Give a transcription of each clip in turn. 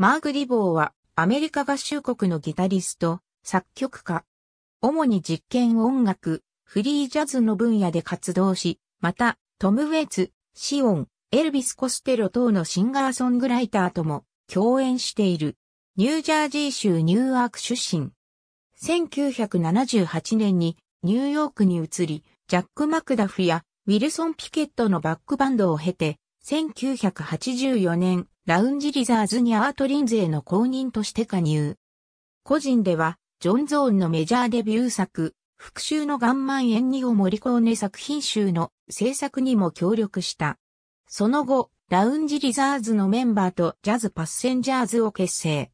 マーグ・リボーはアメリカ合衆国のギタリスト、作曲家。主に実験音楽、フリージャズの分野で活動し、また、トム・ウェイツ、シオン、エルビス・コステロ等のシンガーソングライターとも共演している。ニュージャージー州ニューアーク出身。1978年にニューヨークに移り、ジャック・マクダフやウィルソン・ピケットのバックバンドを経て、1984年、ラウンジリザーズにアートリンへの公認として加入。個人では、ジョン・ゾーンのメジャーデビュー作、復讐のガンマン演技をモリコーネ作品集の制作にも協力した。その後、ラウンジリザーズのメンバーとジャズパッセンジャーズを結成。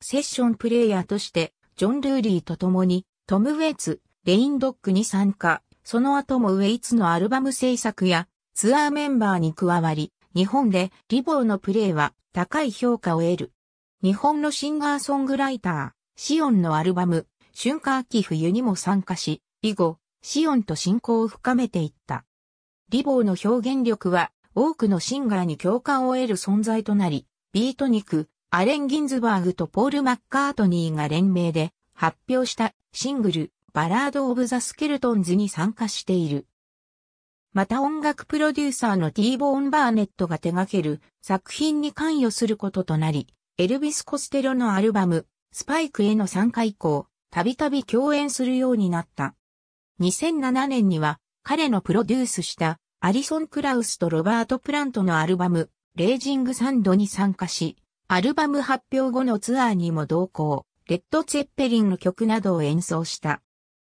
セッションプレイヤーとして、ジョン・ルーリーと共に、トム・ウェイツ、レインドックに参加、その後もウェイツのアルバム制作やツアーメンバーに加わり、日本でリボーのプレイは高い評価を得る。日本のシンガーソングライター、シオンのアルバム、春夏秋冬にも参加し、以後、シオンと親交を深めていった。リボーの表現力は多くのシンガーに共感を得る存在となり、ビートニク、アレン・ギンズバーグとポール・マッカートニーが連名で発表したシングル、バラード・オブ・ザ・スケルトンズに参加している。また音楽プロデューサーのティーボーン・バーネットが手掛ける作品に関与することとなり、エルビス・コステロのアルバム、スパイクへの参加以降、たびたび共演するようになった。2007年には、彼のプロデュースしたアリソン・クラウスとロバート・プラントのアルバム、レイジング・サンドに参加し、アルバム発表後のツアーにも同行、レッド・ツェッペリンの曲などを演奏した。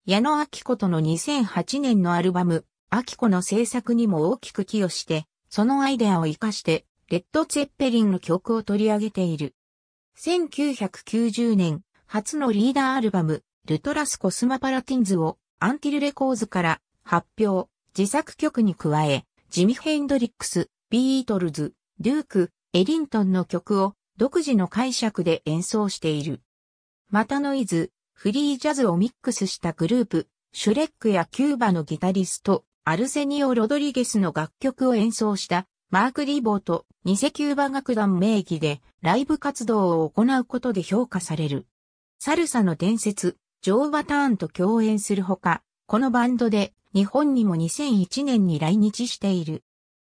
矢野明子との2008年のアルバム、アキコの制作にも大きく寄与して、そのアイデアを活かして、レッド・ツェッペリンの曲を取り上げている。1990年、初のリーダーアルバム、ルトラス・コスマパラティンズを、アンティル・レコーズから発表、自作曲に加え、ジミ・ヘンドリックス、ビートルズ、デューク、エリントンの曲を独自の解釈で演奏している。またノイズ、フリージャズをミックスしたグループ、シュレックやキューバのギタリスト、アルセニオ・ロドリゲスの楽曲を演奏したマーク・リーボーとニセキューバ楽団名義でライブ活動を行うことで評価される。サルサの伝説、ジョー・バターンと共演するほか、このバンドで日本にも2001年に来日している。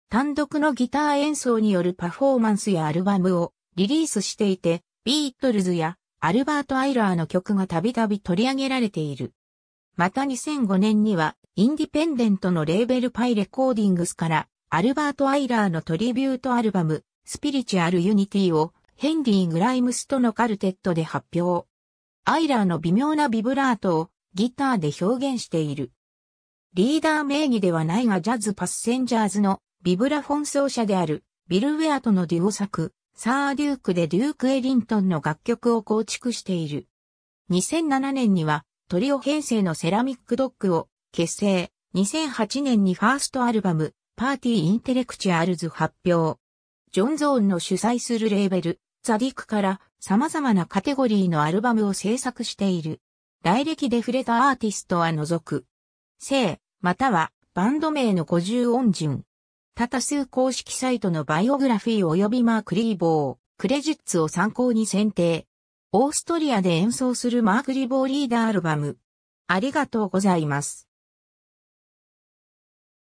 単独のギター演奏によるパフォーマンスやアルバムをリリースしていて、ビートルズやアルバート・アイラーの曲がたびたび取り上げられている。また2005年には、インディペンデントのレーベルパイレコーディングスから、アルバート・アイラーのトリビュートアルバム、スピリチュアル・ユニティを、ヘンリー・グライムスとのカルテットで発表。アイラーの微妙なビブラートをギターで表現している。リーダー名義ではないがジャズ・パッセンジャーズのビブラフォン奏者であるビル・ウェアとのデュオ作、サー・デュークでデューク・エリントンの楽曲を構築している。2007年にはトリオ編成のセラミックドッグを結成。2008年にファーストアルバム、パーティー・インテレクチュアルズ発表。ジョン・ゾーンの主催するレーベル、ザ・ディックから様々なカテゴリーのアルバムを制作している。来歴で触れたアーティストは除く。性、またはバンド名の五十音順。多多数公式サイトのバイオグラフィー及びマークリーボー、クレジッツを参考に選定。オーストリアで演奏するマーク・リボーリーダーアルバム。ありがとうございます。